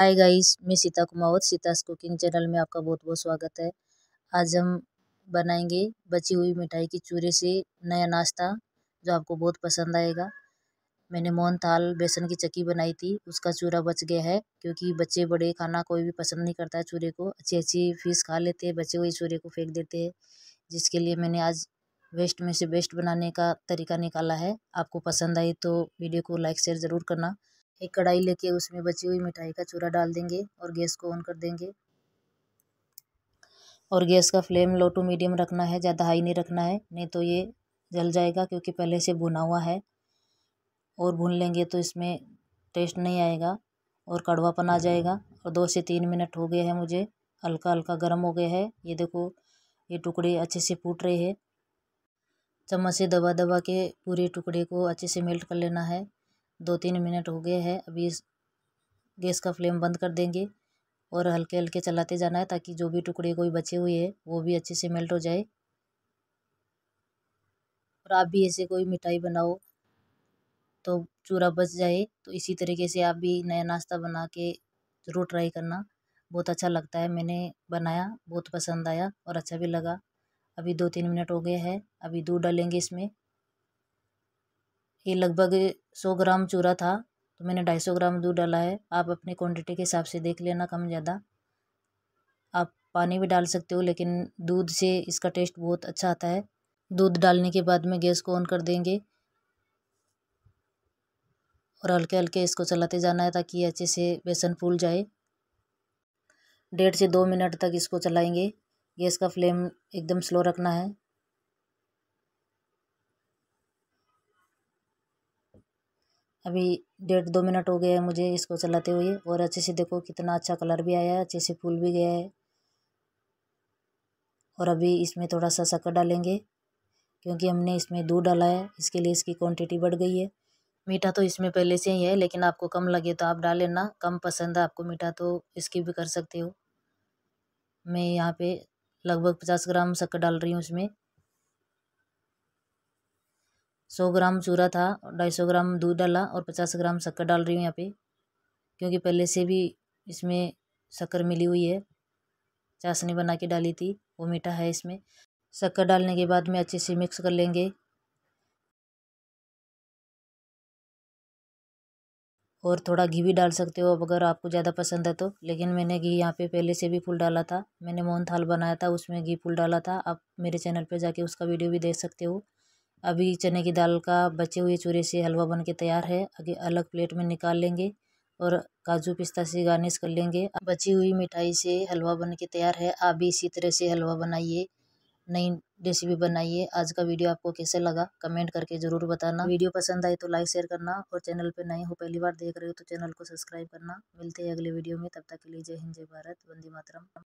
हाय guys मैं Sita Kumawat Sita's cooking channel में आपका बहुत बहुत स्वागत है आज हम बनाएंगे बची हुई मिठाई की चूरे से नया नाश्ता जो आपको बहुत पसंद आएगा मैंने मोहन थाल बेसन की चक्की बनाई थी उसका चूरा बच गया है क्योंकि बच्चे बड़े खाना कोई भी पसंद नहीं करता है चूरे को अच्छी अच्छी फीस खा लेते हैं बचे हुए चूरे को फेंक देते हैं जिसके लिए मैंने आज वेस्ट में से बेस्ट बनाने का तरीका निकाला है आपको पसंद आई तो वीडियो को लाइक शेयर ज़रूर करना एक कढ़ाई लेके उसमें बची हुई मिठाई का चूरा डाल देंगे और गैस को ऑन कर देंगे और गैस का फ्लेम लो टू मीडियम रखना है ज़्यादा हाई नहीं रखना है नहीं तो ये जल जाएगा क्योंकि पहले से भुना हुआ है और भून लेंगे तो इसमें टेस्ट नहीं आएगा और कड़वापन आ जाएगा और दो से तीन मिनट हो गए हैं मुझे हल्का हल्का गर्म हो गया है ये देखो ये टुकड़े अच्छे से फूट रहे हैं चम्मच से दबा दबा के पूरे टुकड़े को अच्छे से मेल्ट कर लेना है दो तीन मिनट हो गए हैं अभी इस गैस का फ्लेम बंद कर देंगे और हल्के हल्के चलाते जाना है ताकि जो भी टुकड़े कोई बचे हुए हैं वो भी अच्छे से मेल्ट हो जाए और आप भी ऐसे कोई मिठाई बनाओ तो चूरा बच जाए तो इसी तरीके से आप भी नया नाश्ता बना के ज़रूर ट्राई करना बहुत अच्छा लगता है मैंने बनाया बहुत पसंद आया और अच्छा भी लगा अभी दो तीन मिनट हो गए हैं अभी दूध डालेंगे इसमें ये लगभग सौ ग्राम चूरा था तो मैंने ढाई सौ ग्राम दूध डाला है आप अपनी क्वांटिटी के हिसाब से देख लेना कम ज़्यादा आप पानी भी डाल सकते हो लेकिन दूध से इसका टेस्ट बहुत अच्छा आता है दूध डालने के बाद में गैस को ऑन कर देंगे और हल्के हल्के इसको चलाते जाना है ताकि अच्छे से बेसन फूल जाए डेढ़ से दो मिनट तक इसको चलाएंगे गैस का फ्लेम एकदम स्लो रखना है अभी डेढ़ दो मिनट हो गया है मुझे इसको चलाते हुए और अच्छे से देखो कितना अच्छा कलर भी आया है अच्छे से फूल भी गया है और अभी इसमें थोड़ा सा शक्कर डालेंगे क्योंकि हमने इसमें दूध डाला है इसके लिए इसकी क्वांटिटी बढ़ गई है मीठा तो इसमें पहले से ही है लेकिन आपको कम लगे तो आप डाल लेना कम पसंद है आपको मीठा तो इसकी भी कर सकते हो मैं यहाँ पे लगभग पचास ग्राम शक्कर डाल रही हूँ इसमें सौ ग्राम चूरा था ढाई सौ ग्राम दूध डाला और पचास ग्राम शक्कर डाल रही हूँ यहाँ पे क्योंकि पहले से भी इसमें शक्कर मिली हुई है चाशनी बना के डाली थी वो मीठा है इसमें शक्कर डालने के बाद में अच्छे से मिक्स कर लेंगे और थोड़ा घी भी डाल सकते हो अब अगर आपको ज़्यादा पसंद है तो लेकिन मैंने घी यहाँ पे पहले से भी फुल डाला था मैंने मोहन थाल बनाया था उसमें घी फुल डाला था आप मेरे चैनल पे जाके उसका वीडियो भी देख सकते हो अभी चने की दाल का बचे हुए चूरे से हलवा बन के तैयार है आगे अलग प्लेट में निकाल लेंगे और काजू पिस्ता से गार्निश कर लेंगे बची हुई मिठाई से हलवा बन के तैयार है आप भी इसी तरह से हलवा बनाइए नई रेसिपी बनाइए आज का वीडियो आपको कैसे लगा कमेंट करके ज़रूर बताना वीडियो पसंद आए तो लाइक शेयर करना और चैनल पे नए हो पहली बार देख रहे हो तो चैनल को सब्सक्राइब करना मिलते हैं अगले वीडियो में तब तक के लिए जय हिंद जय भारत वंदे मातरम